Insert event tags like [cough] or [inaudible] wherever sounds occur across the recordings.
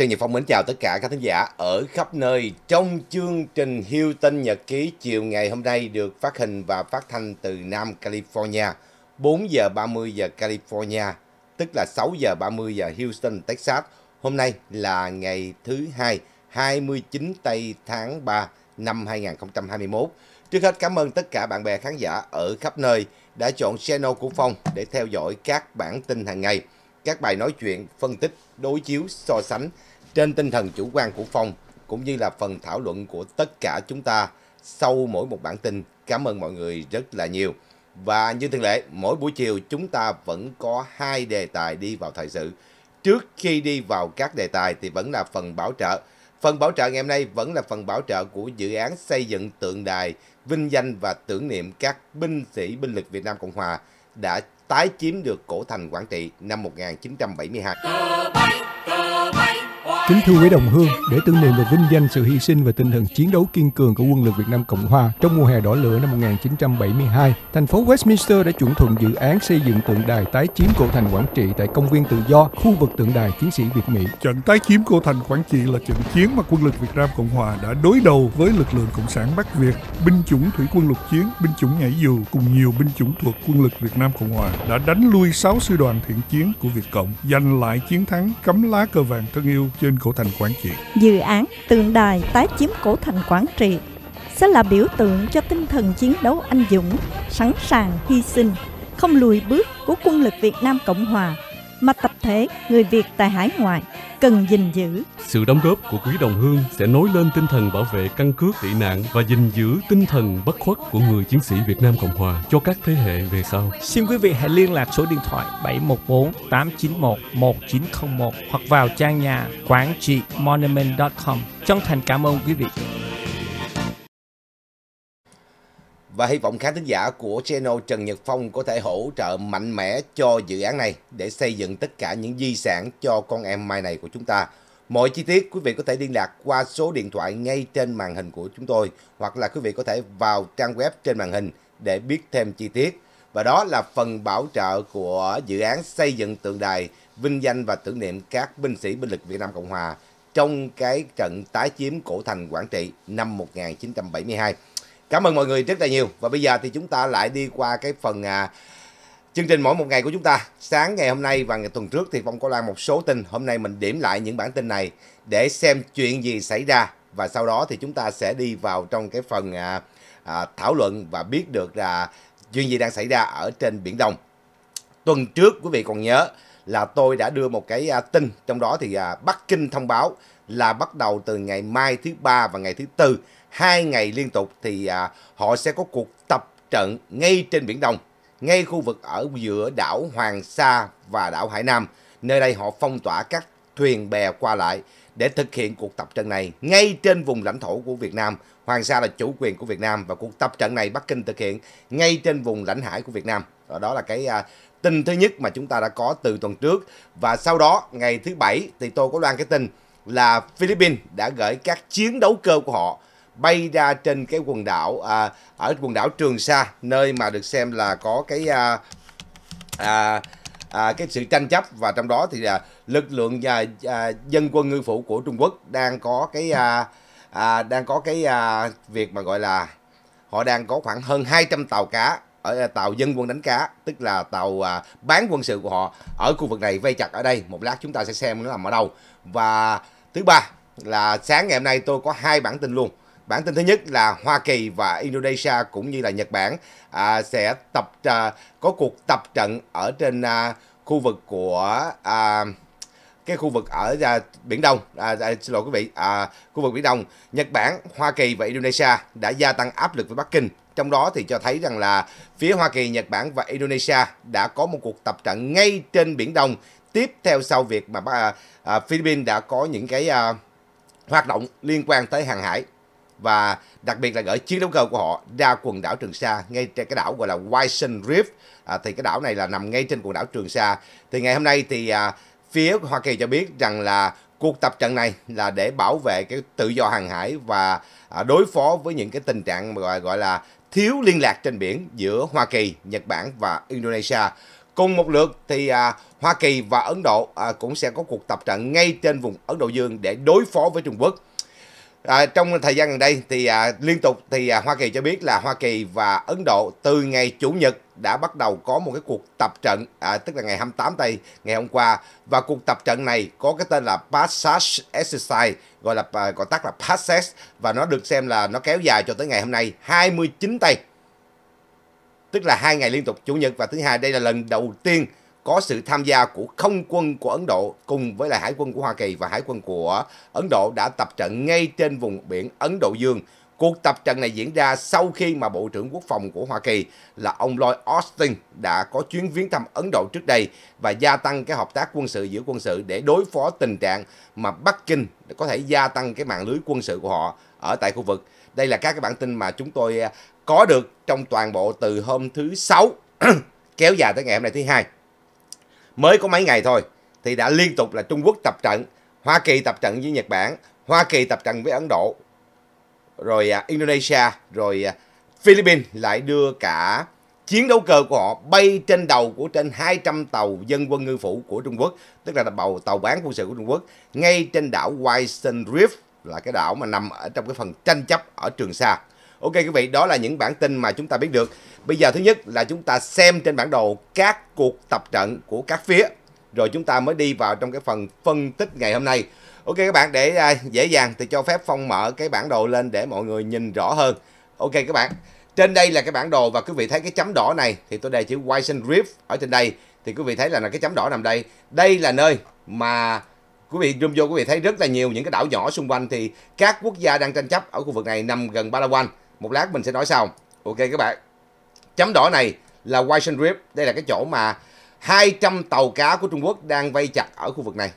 Trần Nhật Phong mến chào tất cả các thính giả ở khắp nơi trong chương trình Hilton Nhật ký chiều ngày hôm nay được phát hình và phát thanh từ Nam California 4 giờ 30 giờ California tức là 6 giờ 30 giờ Houston Texas. Hôm nay là ngày thứ hai 29 tây tháng 3 năm 2021. Trước hết cảm ơn tất cả bạn bè khán giả ở khắp nơi đã chọn channel của Phong để theo dõi các bản tin hàng ngày, các bài nói chuyện, phân tích, đối chiếu, so sánh trên tinh thần chủ quan của Phong, cũng như là phần thảo luận của tất cả chúng ta sau mỗi một bản tin, cảm ơn mọi người rất là nhiều. Và như thường lệ, mỗi buổi chiều chúng ta vẫn có hai đề tài đi vào thời sự. Trước khi đi vào các đề tài thì vẫn là phần bảo trợ. Phần bảo trợ ngày hôm nay vẫn là phần bảo trợ của dự án xây dựng tượng đài vinh danh và tưởng niệm các binh sĩ binh lực Việt Nam Cộng Hòa đã tái chiếm được cổ thành Quảng Trị năm 1972. Kính thưa quý đồng hương, để tưởng niệm và vinh danh sự hy sinh và tinh thần chiến đấu kiên cường của quân lực Việt Nam Cộng Hòa trong mùa hè đỏ lửa năm 1972, thành phố Westminster đã chuẩn thuận dự án xây dựng tượng đài tái chiếm cổ thành Quảng Trị tại công viên tự do, khu vực tượng đài chiến sĩ Việt Mỹ. Trận tái chiếm cổ thành Quảng Trị là trận chiến mà quân lực Việt Nam Cộng Hòa đã đối đầu với lực lượng Cộng sản Bắc Việt, binh chủng thủy quân lục chiến, binh chủng nhảy dù cùng nhiều binh chủng thuộc quân lực Việt Nam Cộng Hòa đã đánh lui 6 sư đoàn thiện chiến của Việt Cộng, giành lại chiến thắng cấm lá cờ vàng thân yêu trên cổ thành Quảng Trị. Dự án tượng đài tái chiếm cổ thành Quảng Trị sẽ là biểu tượng cho tinh thần chiến đấu anh dũng, sẵn sàng hy sinh, không lùi bước của quân lực Việt Nam Cộng Hòa mà tập thể người Việt tại hải ngoại cần gìn giữ. Sự đóng góp của quý đồng hương sẽ nối lên tinh thần bảo vệ căn cước tị nạn và gìn giữ tinh thần bất khuất của người chiến sĩ Việt Nam Cộng Hòa cho các thế hệ về sau. Xin quý vị hãy liên lạc số điện thoại 714 891 1901 hoặc vào trang nhà quản trị monument.com. Chân thành cảm ơn quý vị. và hy vọng khán thính giả của channel Trần Nhật Phong có thể hỗ trợ mạnh mẽ cho dự án này để xây dựng tất cả những di sản cho con em mai này của chúng ta. Mọi chi tiết quý vị có thể liên lạc qua số điện thoại ngay trên màn hình của chúng tôi hoặc là quý vị có thể vào trang web trên màn hình để biết thêm chi tiết. Và đó là phần bảo trợ của dự án xây dựng tượng đài vinh danh và tưởng niệm các binh sĩ binh lực Việt Nam Cộng Hòa trong cái trận tái chiếm cổ thành Quảng Trị năm 1972. Cảm ơn mọi người rất là nhiều. Và bây giờ thì chúng ta lại đi qua cái phần à, chương trình mỗi một ngày của chúng ta. Sáng ngày hôm nay và ngày tuần trước thì Phong có lan một số tin. Hôm nay mình điểm lại những bản tin này để xem chuyện gì xảy ra. Và sau đó thì chúng ta sẽ đi vào trong cái phần à, à, thảo luận và biết được là chuyện gì đang xảy ra ở trên Biển Đông. Tuần trước quý vị còn nhớ là tôi đã đưa một cái à, tin trong đó thì à, Bắc Kinh thông báo là bắt đầu từ ngày mai thứ ba và ngày thứ tư hai ngày liên tục thì à, họ sẽ có cuộc tập trận ngay trên Biển Đông, ngay khu vực ở giữa đảo Hoàng Sa và đảo Hải Nam. Nơi đây họ phong tỏa các thuyền bè qua lại để thực hiện cuộc tập trận này ngay trên vùng lãnh thổ của Việt Nam. Hoàng Sa là chủ quyền của Việt Nam và cuộc tập trận này Bắc Kinh thực hiện ngay trên vùng lãnh hải của Việt Nam. Đó, đó là cái à, tin thứ nhất mà chúng ta đã có từ tuần trước. Và sau đó, ngày thứ bảy thì tôi có loan cái tin là Philippines đã gửi các chiến đấu cơ của họ bay ra trên cái quần đảo à, ở quần đảo Trường Sa nơi mà được xem là có cái à, à, à, cái sự tranh chấp và trong đó thì là lực lượng à, à, dân quân ngư phủ của Trung Quốc đang có cái à, à, đang có cái à, việc mà gọi là họ đang có khoảng hơn 200 tàu cá ở à, tàu dân quân đánh cá tức là tàu à, bán quân sự của họ ở khu vực này vây chặt ở đây một lát chúng ta sẽ xem nó nằm ở đâu và thứ ba là sáng ngày hôm nay tôi có hai bản tin luôn Bản tin thứ nhất là Hoa Kỳ và Indonesia cũng như là Nhật Bản à, sẽ tập à, có cuộc tập trận ở trên à, khu vực của à, cái khu vực ở à, biển Đông à, à, xin lỗi quý vị à, khu vực biển Đông Nhật Bản Hoa Kỳ và Indonesia đã gia tăng áp lực với Bắc Kinh trong đó thì cho thấy rằng là phía Hoa Kỳ Nhật Bản và Indonesia đã có một cuộc tập trận ngay trên biển Đông tiếp theo sau việc mà à, à Philippines đã có những cái à, hoạt động liên quan tới hàng hải và đặc biệt là gửi chiến đấu cơ của họ ra quần đảo Trường Sa ngay trên cái đảo gọi là White Reef à, thì cái đảo này là nằm ngay trên quần đảo Trường Sa thì ngày hôm nay thì à, phía Hoa Kỳ cho biết rằng là cuộc tập trận này là để bảo vệ cái tự do hàng hải và à, đối phó với những cái tình trạng gọi gọi là thiếu liên lạc trên biển giữa Hoa Kỳ, Nhật Bản và Indonesia. Cùng một lượt thì à, Hoa Kỳ và Ấn Độ à, cũng sẽ có cuộc tập trận ngay trên vùng Ấn Độ Dương để đối phó với Trung Quốc. À, trong thời gian gần đây thì à, liên tục thì à, Hoa Kỳ cho biết là Hoa Kỳ và Ấn Độ từ ngày chủ nhật đã bắt đầu có một cái cuộc tập trận à, tức là ngày 28 tây ngày hôm qua và cuộc tập trận này có cái tên là Passage Exercise gọi là à, gọi tắt là Passage và nó được xem là nó kéo dài cho tới ngày hôm nay 29 tây tức là hai ngày liên tục chủ nhật và thứ hai đây là lần đầu tiên có sự tham gia của không quân của Ấn Độ cùng với lại hải quân của Hoa Kỳ và hải quân của Ấn Độ đã tập trận ngay trên vùng biển Ấn Độ Dương. Cuộc tập trận này diễn ra sau khi mà Bộ trưởng Quốc phòng của Hoa Kỳ là ông Lloyd Austin đã có chuyến viếng thăm Ấn Độ trước đây và gia tăng cái hợp tác quân sự giữa quân sự để đối phó tình trạng mà Bắc Kinh có thể gia tăng cái mạng lưới quân sự của họ ở tại khu vực. Đây là các cái bản tin mà chúng tôi à, có được trong toàn bộ từ hôm thứ 6 [clears throat] kéo dài tới ngày hôm nay thứ hai mới có mấy ngày thôi thì đã liên tục là Trung Quốc tập trận, Hoa Kỳ tập trận với Nhật Bản, Hoa Kỳ tập trận với Ấn Độ, rồi à, Indonesia, rồi à, Philippines lại đưa cả chiến đấu cơ của họ bay trên đầu của trên 200 tàu dân quân ngư phủ của Trung Quốc, tức là tàu tàu bán quân sự của Trung Quốc, ngay trên đảo Western Reef là cái đảo mà nằm ở trong cái phần tranh chấp ở Trường Sa. Ok quý vị, đó là những bản tin mà chúng ta biết được. Bây giờ thứ nhất là chúng ta xem trên bản đồ các cuộc tập trận của các phía. Rồi chúng ta mới đi vào trong cái phần phân tích ngày hôm nay. Ok các bạn, để à, dễ dàng thì cho phép Phong mở cái bản đồ lên để mọi người nhìn rõ hơn. Ok các bạn, trên đây là cái bản đồ và quý vị thấy cái chấm đỏ này thì tôi đề chữ Washington Rift ở trên đây. Thì quý vị thấy là cái chấm đỏ nằm đây. Đây là nơi mà quý vị zoom vô quý vị thấy rất là nhiều những cái đảo nhỏ xung quanh thì các quốc gia đang tranh chấp ở khu vực này nằm gần Palawan một lát mình sẽ nói sau ok các bạn chấm đỏ này là Washington Reef đây là cái chỗ mà 200 tàu cá của Trung Quốc đang vây chặt ở khu vực này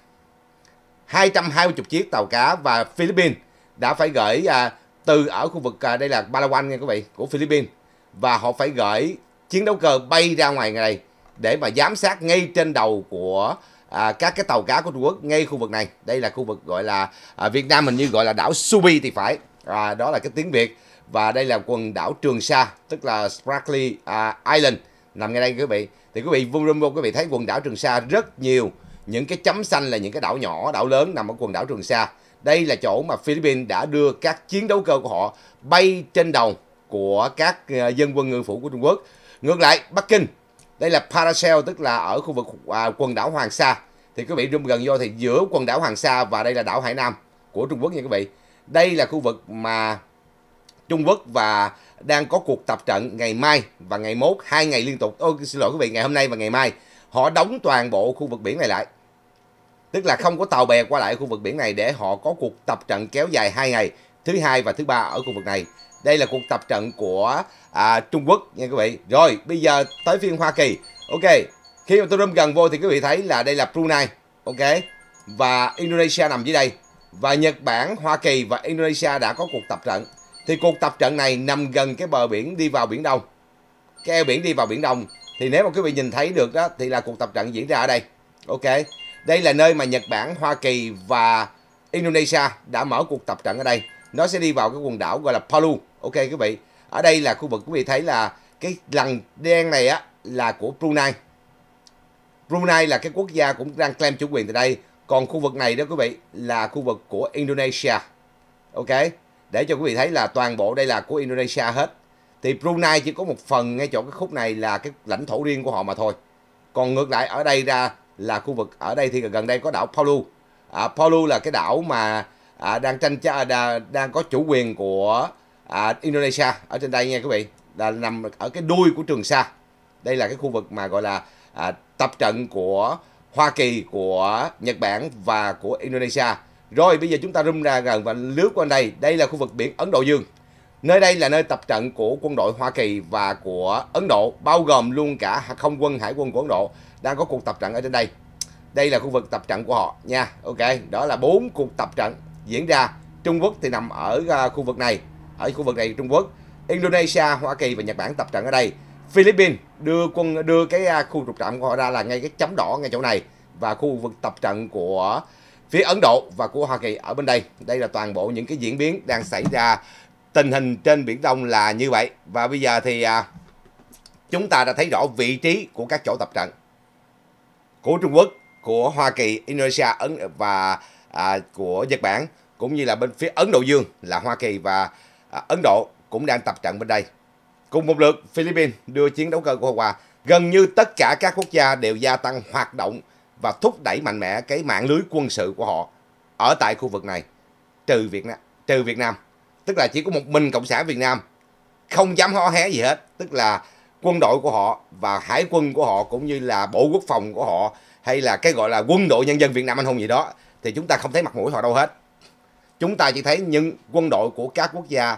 220 chiếc tàu cá và Philippines đã phải gửi à, từ ở khu vực à, đây là Palawan nha các vị của Philippines và họ phải gửi chiến đấu cơ bay ra ngoài này để mà giám sát ngay trên đầu của à, các cái tàu cá của Trung Quốc ngay khu vực này đây là khu vực gọi là à, Việt Nam mình như gọi là đảo Subi thì phải à, đó là cái tiếng Việt và đây là quần đảo Trường Sa tức là Spratly uh, Island nằm ngay đây quý vị thì quý vị vung vô quý vị thấy quần đảo Trường Sa rất nhiều những cái chấm xanh là những cái đảo nhỏ đảo lớn nằm ở quần đảo Trường Sa đây là chỗ mà Philippines đã đưa các chiến đấu cơ của họ bay trên đầu của các ờ, dân quân ngư phủ của Trung Quốc ngược lại Bắc Kinh đây là Paracel tức là ở khu vực à, quần đảo Hoàng Sa thì quý vị rung gần vô thì giữa quần đảo Hoàng Sa và đây là đảo Hải Nam của Trung Quốc nha quý vị đây là khu vực mà Trung Quốc và đang có cuộc tập trận ngày mai và ngày mốt hai ngày liên tục ôi xin lỗi quý vị ngày hôm nay và ngày mai họ đóng toàn bộ khu vực biển này lại tức là không có tàu bè qua lại khu vực biển này để họ có cuộc tập trận kéo dài hai ngày thứ hai và thứ ba ở khu vực này đây là cuộc tập trận của à, Trung Quốc nha quý vị rồi bây giờ tới phiên Hoa Kỳ ok khi mà tôi zoom gần vô thì quý vị thấy là đây là Brunei ok và Indonesia nằm dưới đây và Nhật Bản Hoa Kỳ và Indonesia đã có cuộc tập trận thì cuộc tập trận này nằm gần cái bờ biển đi vào Biển Đông. Cái eo biển đi vào Biển Đông. Thì nếu mà quý vị nhìn thấy được đó thì là cuộc tập trận diễn ra ở đây. Ok. Đây là nơi mà Nhật Bản, Hoa Kỳ và Indonesia đã mở cuộc tập trận ở đây. Nó sẽ đi vào cái quần đảo gọi là Palu. Ok quý vị. Ở đây là khu vực quý vị thấy là cái lằn đen này á là của Brunei. Brunei là cái quốc gia cũng đang claim chủ quyền tại đây. Còn khu vực này đó quý vị là khu vực của Indonesia. Ok để cho quý vị thấy là toàn bộ đây là của Indonesia hết thì Brunei chỉ có một phần ngay chỗ cái khúc này là cái lãnh thổ riêng của họ mà thôi còn ngược lại ở đây ra là khu vực ở đây thì gần đây có đảo Palu à, Palu là cái đảo mà à, đang tranh chấp đa, đang có chủ quyền của à, Indonesia ở trên đây nha quý vị là nằm ở cái đuôi của Trường Sa đây là cái khu vực mà gọi là à, tập trận của Hoa Kỳ của Nhật Bản và của Indonesia rồi bây giờ chúng ta rung ra gần và lướt qua đây. Đây là khu vực biển Ấn Độ Dương. Nơi đây là nơi tập trận của quân đội Hoa Kỳ và của Ấn Độ, bao gồm luôn cả không quân, hải quân của Ấn Độ đang có cuộc tập trận ở trên đây. Đây là khu vực tập trận của họ nha. Ok, đó là bốn cuộc tập trận diễn ra. Trung Quốc thì nằm ở à, khu vực này, ở khu vực này Trung Quốc, Indonesia, Hoa Kỳ và Nhật Bản tập trận ở đây. Philippines đưa quân đưa cái à, khu trục trạm của họ ra là ngay cái chấm đỏ ngay chỗ này và khu vực tập trận của phía Ấn Độ và của Hoa Kỳ ở bên đây. Đây là toàn bộ những cái diễn biến đang xảy ra tình hình trên Biển Đông là như vậy. Và bây giờ thì à, chúng ta đã thấy rõ vị trí của các chỗ tập trận của Trung Quốc, của Hoa Kỳ, Indonesia Ấn và à, của Nhật Bản cũng như là bên phía Ấn Độ Dương là Hoa Kỳ và à, Ấn Độ cũng đang tập trận bên đây. Cùng một lượt, Philippines đưa chiến đấu cơ của Hoa Qua. Gần như tất cả các quốc gia đều gia tăng hoạt động và thúc đẩy mạnh mẽ cái mạng lưới quân sự của họ ở tại khu vực này trừ Việt Nam trừ Việt Nam tức là chỉ có một mình cộng sản Việt Nam không dám hó hé gì hết tức là quân đội của họ và hải quân của họ cũng như là bộ quốc phòng của họ hay là cái gọi là quân đội nhân dân Việt Nam anh hùng gì đó thì chúng ta không thấy mặt mũi họ đâu hết chúng ta chỉ thấy những quân đội của các quốc gia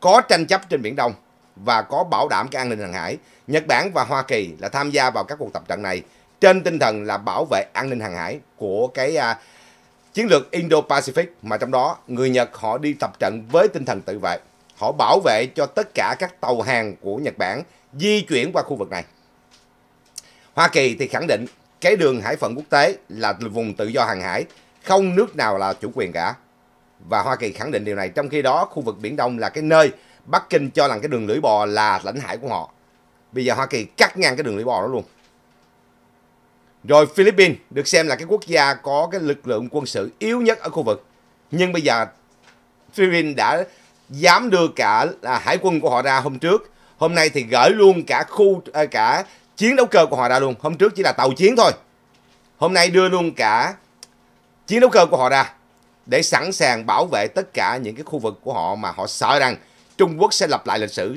có tranh chấp trên biển Đông và có bảo đảm cái an ninh hàng hải Nhật Bản và Hoa Kỳ là tham gia vào các cuộc tập trận này trên tinh thần là bảo vệ an ninh hàng hải của cái à, chiến lược Indo-Pacific mà trong đó người Nhật họ đi tập trận với tinh thần tự vệ. Họ bảo vệ cho tất cả các tàu hàng của Nhật Bản di chuyển qua khu vực này. Hoa Kỳ thì khẳng định cái đường hải phận quốc tế là vùng tự do hàng hải, không nước nào là chủ quyền cả. Và Hoa Kỳ khẳng định điều này, trong khi đó khu vực Biển Đông là cái nơi Bắc Kinh cho rằng cái đường lưỡi bò là lãnh hải của họ. Bây giờ Hoa Kỳ cắt ngang cái đường lưỡi bò đó luôn. Rồi Philippines được xem là cái quốc gia có cái lực lượng quân sự yếu nhất ở khu vực. Nhưng bây giờ Philippines đã dám đưa cả là hải quân của họ ra hôm trước. Hôm nay thì gửi luôn cả khu à, cả chiến đấu cơ của họ ra luôn. Hôm trước chỉ là tàu chiến thôi. Hôm nay đưa luôn cả chiến đấu cơ của họ ra để sẵn sàng bảo vệ tất cả những cái khu vực của họ mà họ sợ rằng Trung Quốc sẽ lặp lại lịch sử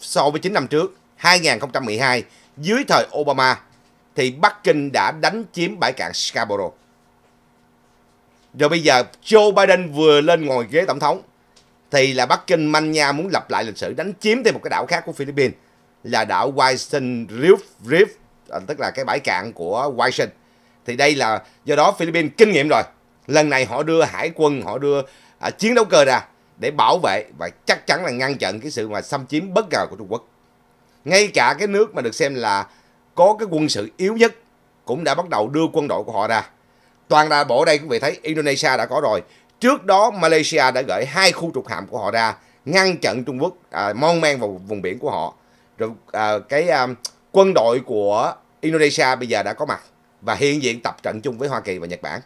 so với 9 năm trước, 2012 dưới thời Obama thì Bắc Kinh đã đánh chiếm bãi cạn Scarborough. Rồi bây giờ Joe Biden vừa lên ngồi ghế tổng thống thì là Bắc Kinh manh nha muốn lập lại lịch sử đánh chiếm thêm một cái đảo khác của Philippines là đảo Washington Reef, Reef à, tức là cái bãi cạn của Washington. Thì đây là do đó Philippines kinh nghiệm rồi. Lần này họ đưa hải quân, họ đưa à, chiến đấu cơ ra để bảo vệ và chắc chắn là ngăn chặn cái sự mà xâm chiếm bất ngờ của Trung Quốc. Ngay cả cái nước mà được xem là có cái quân sự yếu nhất cũng đã bắt đầu đưa quân đội của họ ra. Toàn là bộ đây quý vị thấy Indonesia đã có rồi. Trước đó Malaysia đã gửi hai khu trục hạm của họ ra ngăn chặn Trung Quốc à, mon men vào vùng biển của họ. Rồi à, cái à, quân đội của Indonesia bây giờ đã có mặt và hiện diện tập trận chung với Hoa Kỳ và Nhật Bản.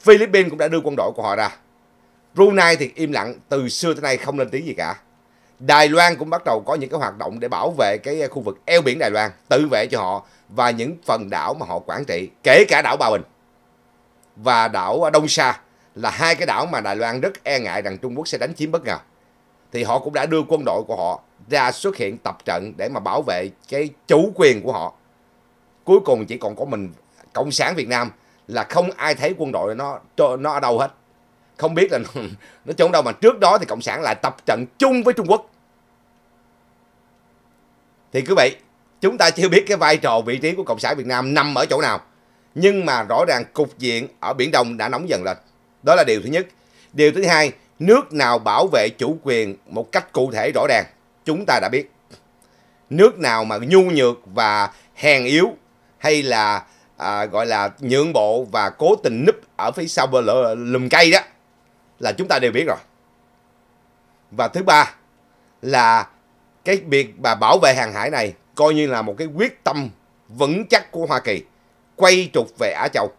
Philippines cũng đã đưa quân đội của họ ra. Brunei thì im lặng từ xưa tới nay không lên tiếng gì cả. Đài Loan cũng bắt đầu có những cái hoạt động để bảo vệ cái khu vực eo biển Đài Loan, tự vệ cho họ và những phần đảo mà họ quản trị, kể cả đảo Ba Bình và đảo Đông Sa là hai cái đảo mà Đài Loan rất e ngại rằng Trung Quốc sẽ đánh chiếm bất ngờ. Thì họ cũng đã đưa quân đội của họ ra xuất hiện tập trận để mà bảo vệ cái chủ quyền của họ. Cuối cùng chỉ còn có mình Cộng sản Việt Nam là không ai thấy quân đội nó nó ở đâu hết. Không biết là nó, [laughs] nó trốn đâu mà trước đó thì Cộng sản lại tập trận chung với Trung Quốc thì quý vị chúng ta chưa biết cái vai trò vị trí của cộng sản việt nam nằm ở chỗ nào nhưng mà rõ ràng cục diện ở biển đông đã nóng dần lên đó là điều thứ nhất điều thứ hai nước nào bảo vệ chủ quyền một cách cụ thể rõ ràng chúng ta đã biết nước nào mà nhu nhược và hèn yếu hay là à, gọi là nhượng bộ và cố tình núp ở phía sau bờ lùm cây đó là chúng ta đều biết rồi và thứ ba là cái việc bà bảo vệ hàng hải này coi như là một cái quyết tâm vững chắc của Hoa Kỳ quay trục về Á Châu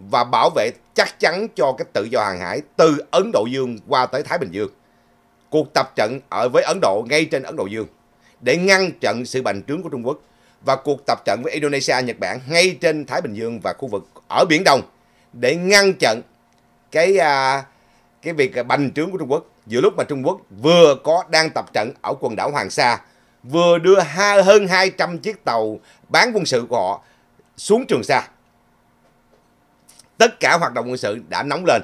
và bảo vệ chắc chắn cho cái tự do hàng hải từ Ấn Độ Dương qua tới Thái Bình Dương. Cuộc tập trận ở với Ấn Độ ngay trên Ấn Độ Dương để ngăn chặn sự bành trướng của Trung Quốc và cuộc tập trận với Indonesia, Nhật Bản ngay trên Thái Bình Dương và khu vực ở Biển Đông để ngăn chặn cái à, cái việc bành trướng của Trung Quốc giữa lúc mà Trung Quốc vừa có đang tập trận ở quần đảo Hoàng Sa, vừa đưa ha, hơn 200 chiếc tàu bán quân sự của họ xuống Trường Sa. Tất cả hoạt động quân sự đã nóng lên.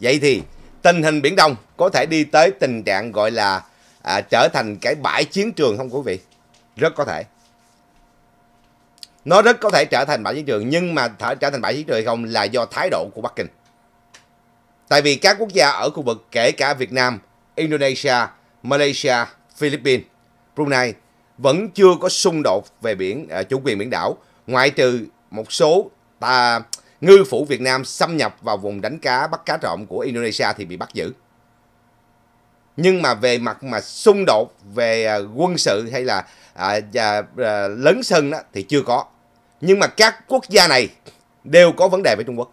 Vậy thì tình hình Biển Đông có thể đi tới tình trạng gọi là à, trở thành cái bãi chiến trường không quý vị? Rất có thể. Nó rất có thể trở thành bãi chiến trường nhưng mà trở thành bãi chiến trường hay không là do thái độ của Bắc Kinh. Tại vì các quốc gia ở khu vực kể cả Việt Nam, Indonesia, Malaysia, Philippines, Brunei vẫn chưa có xung đột về biển à, chủ quyền biển đảo, ngoại trừ một số ta à, ngư phủ Việt Nam xâm nhập vào vùng đánh cá bắt cá trộm của Indonesia thì bị bắt giữ. Nhưng mà về mặt mà xung đột về à, quân sự hay là à, à, à, lấn sân đó thì chưa có. Nhưng mà các quốc gia này đều có vấn đề với Trung Quốc.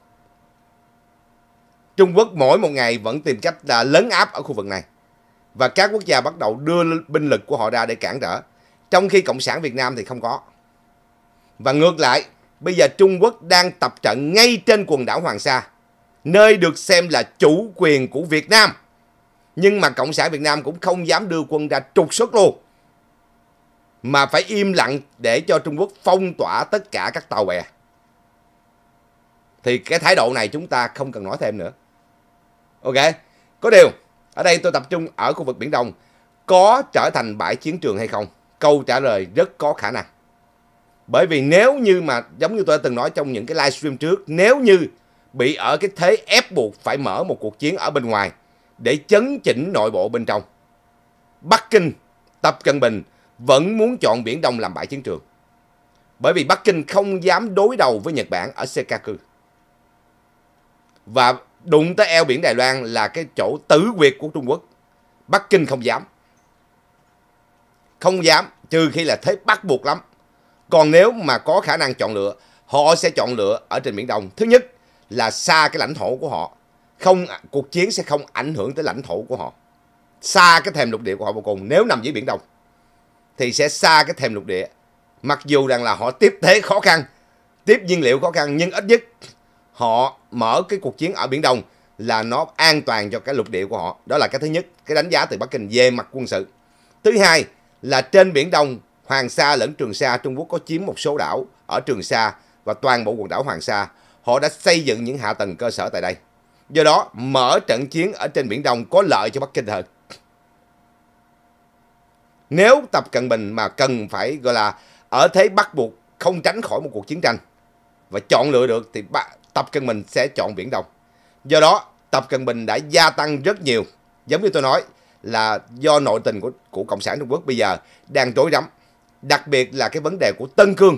Trung Quốc mỗi một ngày vẫn tìm cách à, lấn áp ở khu vực này. Và các quốc gia bắt đầu đưa binh lực của họ ra để cản trở. Trong khi Cộng sản Việt Nam thì không có. Và ngược lại, bây giờ Trung Quốc đang tập trận ngay trên quần đảo Hoàng Sa, nơi được xem là chủ quyền của Việt Nam. Nhưng mà Cộng sản Việt Nam cũng không dám đưa quân ra trục xuất luôn. Mà phải im lặng để cho Trung Quốc phong tỏa tất cả các tàu bè. Thì cái thái độ này chúng ta không cần nói thêm nữa. Ok, có điều, ở đây tôi tập trung ở khu vực Biển Đông có trở thành bãi chiến trường hay không? Câu trả lời rất có khả năng. Bởi vì nếu như mà giống như tôi đã từng nói trong những cái livestream trước, nếu như bị ở cái thế ép buộc phải mở một cuộc chiến ở bên ngoài để chấn chỉnh nội bộ bên trong. Bắc Kinh, Tập Cận Bình vẫn muốn chọn Biển Đông làm bãi chiến trường. Bởi vì Bắc Kinh không dám đối đầu với Nhật Bản ở Sekaku Và đụng tới eo biển Đài Loan là cái chỗ tử quyệt của Trung Quốc. Bắc Kinh không dám. Không dám, trừ khi là thế bắt buộc lắm. Còn nếu mà có khả năng chọn lựa, họ sẽ chọn lựa ở trên Biển Đông. Thứ nhất là xa cái lãnh thổ của họ. không Cuộc chiến sẽ không ảnh hưởng tới lãnh thổ của họ. Xa cái thềm lục địa của họ vô cùng. Nếu nằm dưới Biển Đông, thì sẽ xa cái thềm lục địa. Mặc dù rằng là họ tiếp tế khó khăn, tiếp nhiên liệu khó khăn, nhưng ít nhất họ mở cái cuộc chiến ở Biển Đông là nó an toàn cho cái lục địa của họ. Đó là cái thứ nhất, cái đánh giá từ Bắc Kinh về mặt quân sự. Thứ hai là trên Biển Đông, Hoàng Sa lẫn Trường Sa, Trung Quốc có chiếm một số đảo ở Trường Sa và toàn bộ quần đảo Hoàng Sa. Họ đã xây dựng những hạ tầng cơ sở tại đây. Do đó, mở trận chiến ở trên Biển Đông có lợi cho Bắc Kinh hơn. Nếu Tập Cận Bình mà cần phải gọi là ở thế bắt buộc không tránh khỏi một cuộc chiến tranh và chọn lựa được thì Tập Cận Bình sẽ chọn Biển Đông. Do đó, Tập Cận Bình đã gia tăng rất nhiều. Giống như tôi nói là do nội tình của, của Cộng sản Trung Quốc bây giờ đang rối rắm. Đặc biệt là cái vấn đề của Tân Cương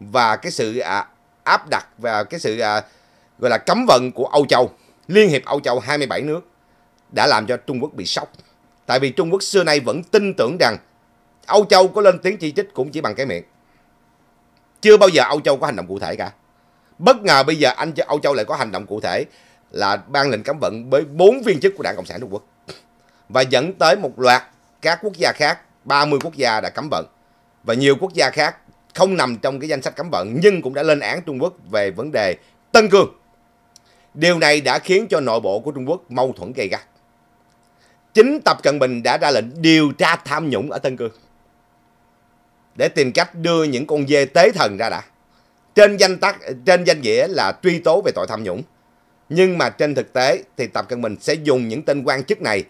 và cái sự à, áp đặt và cái sự à, gọi là cấm vận của Âu Châu. Liên hiệp Âu Châu 27 nước đã làm cho Trung Quốc bị sốc. Tại vì Trung Quốc xưa nay vẫn tin tưởng rằng Âu Châu có lên tiếng chỉ trích cũng chỉ bằng cái miệng. Chưa bao giờ Âu Châu có hành động cụ thể cả bất ngờ bây giờ anh Âu Châu lại có hành động cụ thể là ban lệnh cấm vận với bốn viên chức của đảng cộng sản trung quốc và dẫn tới một loạt các quốc gia khác 30 quốc gia đã cấm vận và nhiều quốc gia khác không nằm trong cái danh sách cấm vận nhưng cũng đã lên án Trung Quốc về vấn đề Tân Cương. Điều này đã khiến cho nội bộ của Trung Quốc mâu thuẫn gay gắt. Chính Tập Cận Bình đã ra lệnh điều tra tham nhũng ở Tân Cương để tìm cách đưa những con dê tế thần ra đã trên danh tắc trên danh nghĩa là truy tố về tội tham nhũng. Nhưng mà trên thực tế thì Tập Cận Bình sẽ dùng những tên quan chức này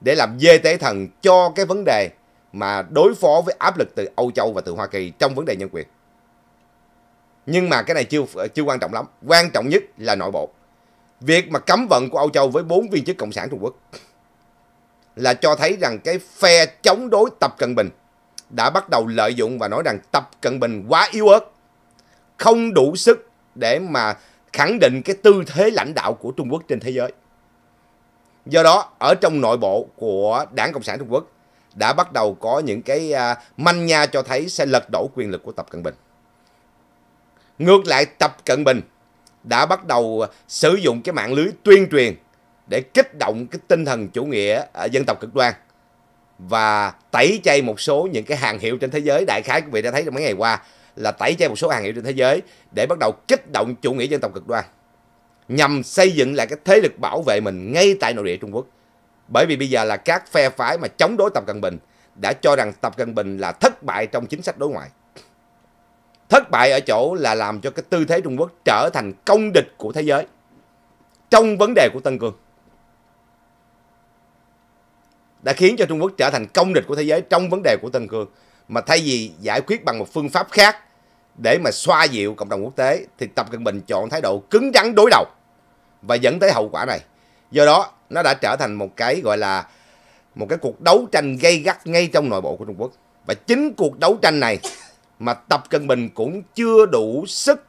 để làm dê tế thần cho cái vấn đề mà đối phó với áp lực từ Âu Châu và từ Hoa Kỳ trong vấn đề nhân quyền. Nhưng mà cái này chưa chưa quan trọng lắm, quan trọng nhất là nội bộ. Việc mà cấm vận của Âu Châu với bốn viên chức cộng sản Trung Quốc là cho thấy rằng cái phe chống đối Tập Cận Bình đã bắt đầu lợi dụng và nói rằng Tập Cận Bình quá yếu ớt không đủ sức để mà khẳng định cái tư thế lãnh đạo của Trung Quốc trên thế giới. Do đó, ở trong nội bộ của Đảng Cộng sản Trung Quốc đã bắt đầu có những cái à, manh nha cho thấy sẽ lật đổ quyền lực của Tập Cận Bình. Ngược lại, Tập Cận Bình đã bắt đầu sử dụng cái mạng lưới tuyên truyền để kích động cái tinh thần chủ nghĩa à, dân tộc cực đoan và tẩy chay một số những cái hàng hiệu trên thế giới đại khái quý vị đã thấy trong mấy ngày qua là tẩy chay một số hàng hiệu trên thế giới để bắt đầu kích động chủ nghĩa dân tộc cực đoan nhằm xây dựng lại cái thế lực bảo vệ mình ngay tại nội địa Trung Quốc. Bởi vì bây giờ là các phe phái mà chống đối Tập Cận Bình đã cho rằng Tập Cận Bình là thất bại trong chính sách đối ngoại. Thất bại ở chỗ là làm cho cái tư thế Trung Quốc trở thành công địch của thế giới trong vấn đề của Tân Cương. Đã khiến cho Trung Quốc trở thành công địch của thế giới trong vấn đề của Tân Cương. Mà thay vì giải quyết bằng một phương pháp khác để mà xoa dịu cộng đồng quốc tế thì Tập Cận Bình chọn thái độ cứng rắn đối đầu và dẫn tới hậu quả này. Do đó nó đã trở thành một cái gọi là một cái cuộc đấu tranh gây gắt ngay trong nội bộ của Trung Quốc. Và chính cuộc đấu tranh này mà Tập Cận Bình cũng chưa đủ sức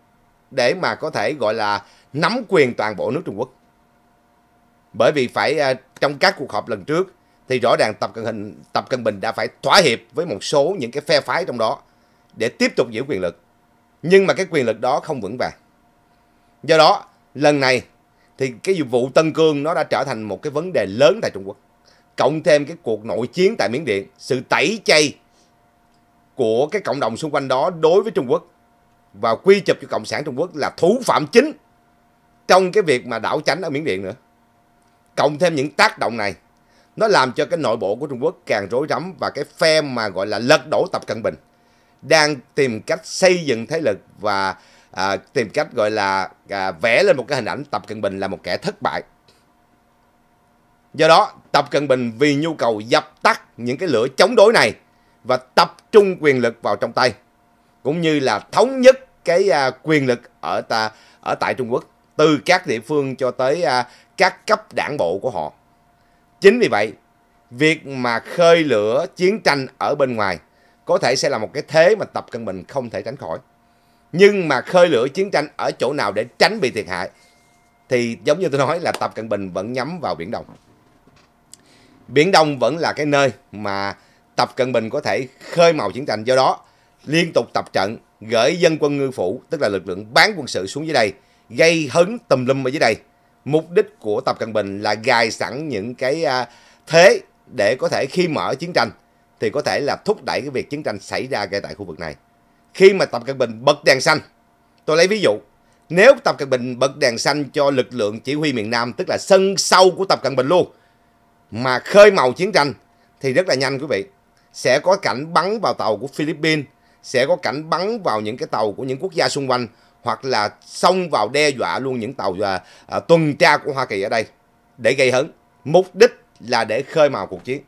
để mà có thể gọi là nắm quyền toàn bộ nước Trung Quốc. Bởi vì phải à, trong các cuộc họp lần trước thì rõ ràng Tập Cận hình Tập Cận Bình đã phải thỏa hiệp với một số những cái phe phái trong đó để tiếp tục giữ quyền lực nhưng mà cái quyền lực đó không vững vàng do đó lần này thì cái vụ Tân Cương nó đã trở thành một cái vấn đề lớn tại Trung Quốc cộng thêm cái cuộc nội chiến tại Miến Điện sự tẩy chay của cái cộng đồng xung quanh đó đối với Trung Quốc và quy chụp cho Cộng sản Trung Quốc là thủ phạm chính trong cái việc mà đảo chánh ở Miến Điện nữa cộng thêm những tác động này nó làm cho cái nội bộ của Trung Quốc càng rối rắm và cái phe mà gọi là lật đổ Tập Cận Bình đang tìm cách xây dựng thế lực và à, tìm cách gọi là à, vẽ lên một cái hình ảnh Tập Cận Bình là một kẻ thất bại. Do đó, Tập Cận Bình vì nhu cầu dập tắt những cái lửa chống đối này và tập trung quyền lực vào trong tay, cũng như là thống nhất cái à, quyền lực ở ta ở tại Trung Quốc từ các địa phương cho tới à, các cấp đảng bộ của họ. Chính vì vậy, việc mà khơi lửa chiến tranh ở bên ngoài có thể sẽ là một cái thế mà tập cận bình không thể tránh khỏi nhưng mà khơi lửa chiến tranh ở chỗ nào để tránh bị thiệt hại thì giống như tôi nói là tập cận bình vẫn nhắm vào biển đông biển đông vẫn là cái nơi mà tập cận bình có thể khơi màu chiến tranh do đó liên tục tập trận gửi dân quân ngư phủ tức là lực lượng bán quân sự xuống dưới đây gây hấn tùm lum ở dưới đây mục đích của tập cận bình là gài sẵn những cái à, thế để có thể khi mở chiến tranh thì có thể là thúc đẩy cái việc chiến tranh xảy ra ngay tại khu vực này. Khi mà Tập Cận Bình bật đèn xanh, tôi lấy ví dụ, nếu Tập Cận Bình bật đèn xanh cho lực lượng chỉ huy miền Nam, tức là sân sau của Tập Cận Bình luôn, mà khơi màu chiến tranh, thì rất là nhanh quý vị. Sẽ có cảnh bắn vào tàu của Philippines, sẽ có cảnh bắn vào những cái tàu của những quốc gia xung quanh, hoặc là xông vào đe dọa luôn những tàu à, à tuần tra của Hoa Kỳ ở đây để gây hấn. Mục đích là để khơi màu cuộc chiến.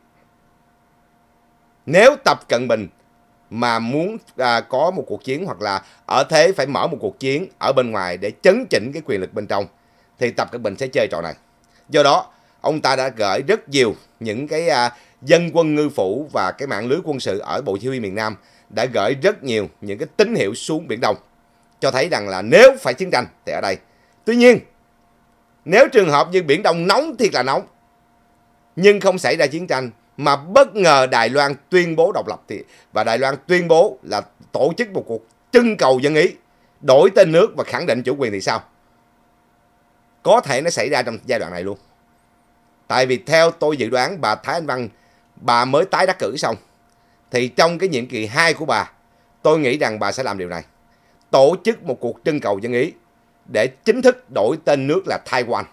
Nếu Tập Cận Bình mà muốn à, có một cuộc chiến hoặc là ở thế phải mở một cuộc chiến ở bên ngoài để chấn chỉnh cái quyền lực bên trong thì Tập Cận Bình sẽ chơi trò này. Do đó, ông ta đã gửi rất nhiều những cái à, dân quân ngư phủ và cái mạng lưới quân sự ở Bộ Chỉ huy miền Nam đã gửi rất nhiều những cái tín hiệu xuống Biển Đông cho thấy rằng là nếu phải chiến tranh thì ở đây. Tuy nhiên, nếu trường hợp như Biển Đông nóng thiệt là nóng nhưng không xảy ra chiến tranh mà bất ngờ Đài Loan tuyên bố độc lập thì và Đài Loan tuyên bố là tổ chức một cuộc trưng cầu dân ý đổi tên nước và khẳng định chủ quyền thì sao? Có thể nó xảy ra trong giai đoạn này luôn. Tại vì theo tôi dự đoán bà Thái Anh Văn bà mới tái đắc cử xong thì trong cái nhiệm kỳ 2 của bà tôi nghĩ rằng bà sẽ làm điều này. Tổ chức một cuộc trưng cầu dân ý để chính thức đổi tên nước là Taiwan.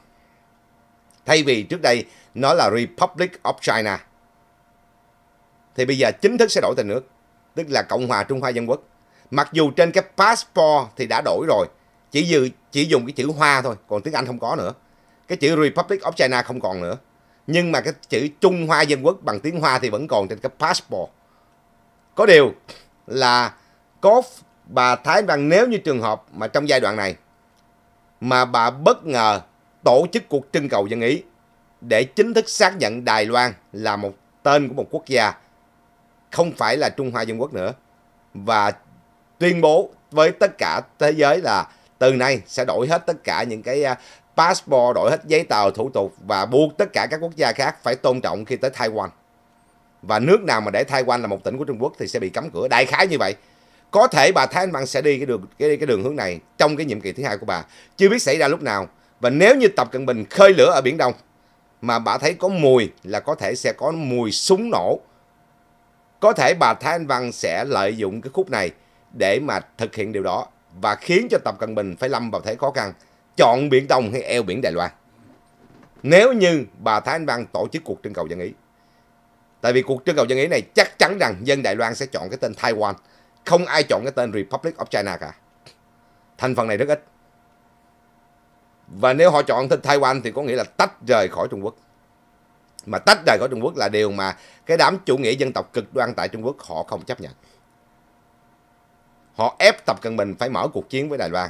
Thay vì trước đây nó là Republic of China thì bây giờ chính thức sẽ đổi tên nước, tức là Cộng hòa Trung Hoa Dân Quốc. Mặc dù trên cái passport thì đã đổi rồi, chỉ dự, chỉ dùng cái chữ Hoa thôi, còn tiếng Anh không có nữa. Cái chữ Republic of China không còn nữa. Nhưng mà cái chữ Trung Hoa Dân Quốc bằng tiếng Hoa thì vẫn còn trên cái passport. Có điều là có bà Thái Văn nếu như trường hợp mà trong giai đoạn này mà bà bất ngờ tổ chức cuộc trưng cầu dân ý để chính thức xác nhận Đài Loan là một tên của một quốc gia không phải là Trung Hoa Dân Quốc nữa và tuyên bố với tất cả thế giới là từ nay sẽ đổi hết tất cả những cái à, passport, đổi hết giấy tờ thủ tục và buộc tất cả các quốc gia khác phải tôn trọng khi tới Taiwan. Và nước nào mà để Taiwan là một tỉnh của Trung Quốc thì sẽ bị cấm cửa. Đại khái như vậy. Có thể bà Thái Anh Văn sẽ đi cái đường cái, cái đường hướng này trong cái nhiệm kỳ thứ hai của bà. Chưa biết xảy ra lúc nào. Và nếu như Tập Cận Bình khơi lửa ở Biển Đông mà bà thấy có mùi là có thể sẽ có mùi súng nổ có thể bà Thái Anh Văn sẽ lợi dụng cái khúc này để mà thực hiện điều đó và khiến cho Tập Cận Bình phải lâm vào thế khó khăn, chọn Biển Đông hay eo biển Đài Loan. Nếu như bà Thái Anh Văn tổ chức cuộc trưng cầu dân ý. Tại vì cuộc trưng cầu dân ý này chắc chắn rằng dân Đài Loan sẽ chọn cái tên Taiwan, không ai chọn cái tên Republic of China cả. Thành phần này rất ít. Và nếu họ chọn tên Taiwan thì có nghĩa là tách rời khỏi Trung Quốc mà tách rời khỏi Trung Quốc là điều mà cái đám chủ nghĩa dân tộc cực đoan tại Trung Quốc họ không chấp nhận. Họ ép Tập Cận Bình phải mở cuộc chiến với Đài Loan.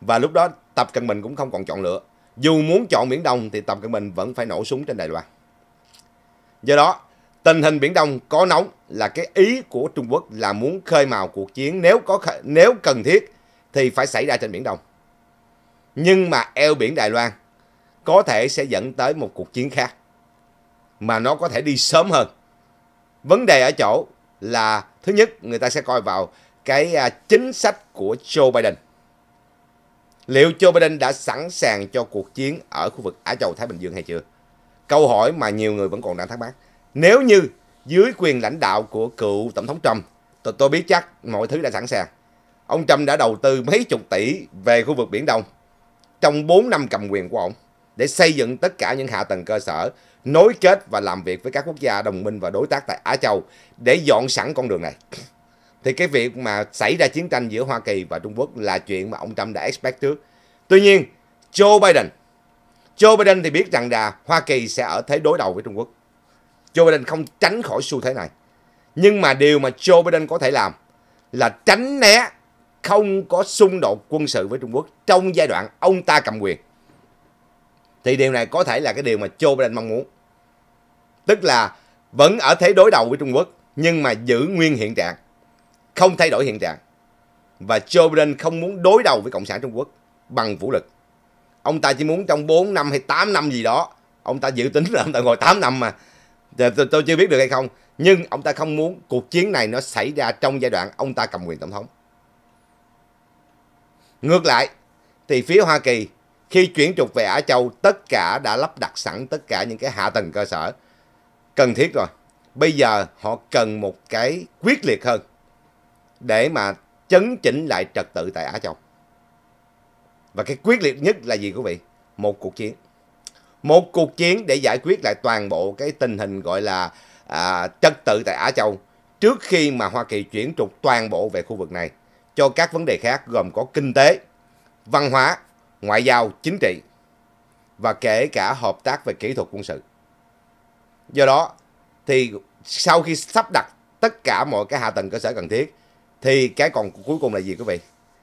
Và lúc đó Tập Cận Bình cũng không còn chọn lựa. Dù muốn chọn Biển Đông thì Tập Cận Bình vẫn phải nổ súng trên Đài Loan. Do đó, tình hình Biển Đông có nóng là cái ý của Trung Quốc là muốn khơi mào cuộc chiến nếu có nếu cần thiết thì phải xảy ra trên Biển Đông. Nhưng mà eo biển Đài Loan có thể sẽ dẫn tới một cuộc chiến khác mà nó có thể đi sớm hơn. Vấn đề ở chỗ là thứ nhất người ta sẽ coi vào cái à, chính sách của Joe Biden. Liệu Joe Biden đã sẵn sàng cho cuộc chiến ở khu vực Á Châu Thái Bình Dương hay chưa? Câu hỏi mà nhiều người vẫn còn đang thắc mắc. Nếu như dưới quyền lãnh đạo của cựu tổng thống Trump, tôi, tôi biết chắc mọi thứ đã sẵn sàng. Ông Trump đã đầu tư mấy chục tỷ về khu vực Biển Đông trong 4 năm cầm quyền của ông để xây dựng tất cả những hạ tầng cơ sở nối kết và làm việc với các quốc gia đồng minh và đối tác tại Á Châu để dọn sẵn con đường này. Thì cái việc mà xảy ra chiến tranh giữa Hoa Kỳ và Trung Quốc là chuyện mà ông Trump đã expect trước. Tuy nhiên, Joe Biden, Joe Biden thì biết rằng là Hoa Kỳ sẽ ở thế đối đầu với Trung Quốc. Joe Biden không tránh khỏi xu thế này. Nhưng mà điều mà Joe Biden có thể làm là tránh né không có xung đột quân sự với Trung Quốc trong giai đoạn ông ta cầm quyền. Thì điều này có thể là cái điều mà Joe Biden mong muốn. Tức là vẫn ở thế đối đầu với Trung Quốc nhưng mà giữ nguyên hiện trạng, không thay đổi hiện trạng. Và Joe Biden không muốn đối đầu với Cộng sản Trung Quốc bằng vũ lực. Ông ta chỉ muốn trong 4 năm hay 8 năm gì đó, ông ta dự tính là ông ta ngồi 8 năm mà. Dạ, tôi, chưa biết được hay không. Nhưng ông ta không muốn cuộc chiến này nó xảy ra trong giai đoạn ông ta cầm quyền tổng thống. Ngược lại, thì phía Hoa Kỳ khi chuyển trục về Á Châu, tất cả đã lắp đặt sẵn tất cả những cái hạ tầng cơ sở cần thiết rồi. Bây giờ họ cần một cái quyết liệt hơn để mà chấn chỉnh lại trật tự tại Á Châu. Và cái quyết liệt nhất là gì quý vị? Một cuộc chiến. Một cuộc chiến để giải quyết lại toàn bộ cái tình hình gọi là à, trật tự tại Á Châu trước khi mà Hoa Kỳ chuyển trục toàn bộ về khu vực này cho các vấn đề khác gồm có kinh tế, văn hóa, ngoại giao, chính trị và kể cả hợp tác về kỹ thuật quân sự do đó thì sau khi sắp đặt tất cả mọi cái hạ tầng cơ sở cần thiết thì cái còn cuối cùng là gì quý vị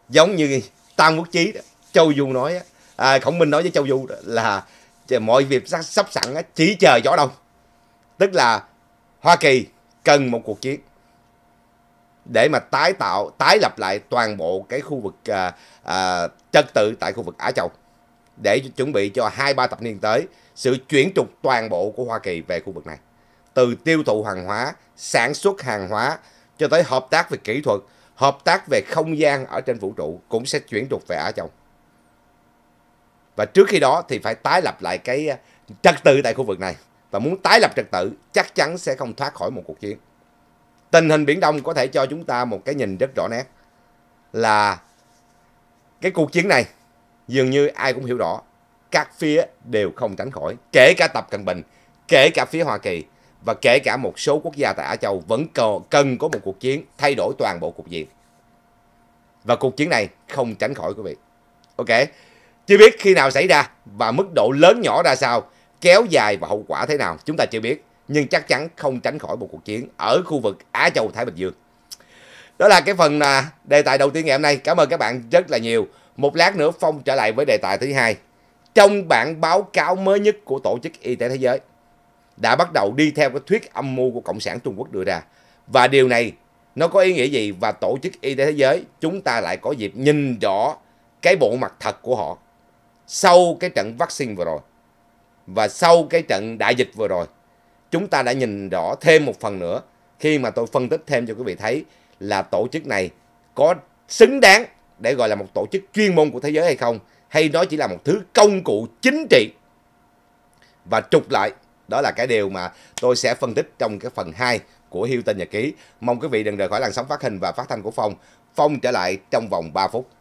giống như tam quốc chí đó, châu du nói à, khổng minh nói với châu du đó, là mọi việc sắp, sắp sẵn chỉ chờ gió đông tức là hoa kỳ cần một cuộc chiến để mà tái tạo tái lập lại toàn bộ cái khu vực à, à, trật tự tại khu vực á châu để chuẩn bị cho hai ba tập niên tới sự chuyển trục toàn bộ của Hoa Kỳ về khu vực này. Từ tiêu thụ hàng hóa, sản xuất hàng hóa cho tới hợp tác về kỹ thuật, hợp tác về không gian ở trên vũ trụ cũng sẽ chuyển trục về Á Châu. Và trước khi đó thì phải tái lập lại cái ờ, trật tự tại khu vực này. Và muốn tái lập trật tự chắc chắn sẽ không thoát khỏi một cuộc chiến. Tình hình Biển Đông có thể cho chúng ta một cái nhìn rất rõ nét là cái cuộc chiến này dường như ai cũng hiểu rõ các phía đều không tránh khỏi, kể cả Tập Cận Bình, kể cả phía Hoa Kỳ và kể cả một số quốc gia tại Á Châu vẫn cần có một cuộc chiến thay đổi toàn bộ cục diện. Và cuộc chiến này không tránh khỏi quý vị. Ok, chưa biết khi nào xảy ra và mức độ lớn nhỏ ra sao, kéo dài và hậu quả thế nào chúng ta chưa biết. Nhưng chắc chắn không tránh khỏi một cuộc chiến ở khu vực Á Châu-Thái Bình Dương. Đó là cái phần à, đề tài đầu tiên ngày hôm nay. Cảm ơn các bạn rất là nhiều. Một lát nữa Phong trở lại với đề tài thứ hai. Trong bản báo cáo mới nhất của Tổ chức Y tế Thế giới đã bắt đầu đi theo cái thuyết âm mưu của Cộng sản Trung Quốc đưa ra. Và điều này nó có ý nghĩa gì và Tổ chức Y tế Thế giới chúng ta lại có dịp nhìn rõ cái bộ mặt thật của họ sau cái trận vaccine vừa rồi và sau cái trận đại dịch vừa rồi chúng ta đã nhìn rõ thêm một phần nữa khi mà tôi phân tích thêm cho quý vị thấy là tổ chức này có xứng đáng để gọi là một tổ chức chuyên môn của thế giới hay không hay nó chỉ là một thứ công cụ chính trị và trục lại đó là cái điều mà tôi sẽ phân tích trong cái phần 2 của Hilton Nhật Ký mong quý vị đừng rời khỏi làn sóng phát hình và phát thanh của Phong Phong trở lại trong vòng 3 phút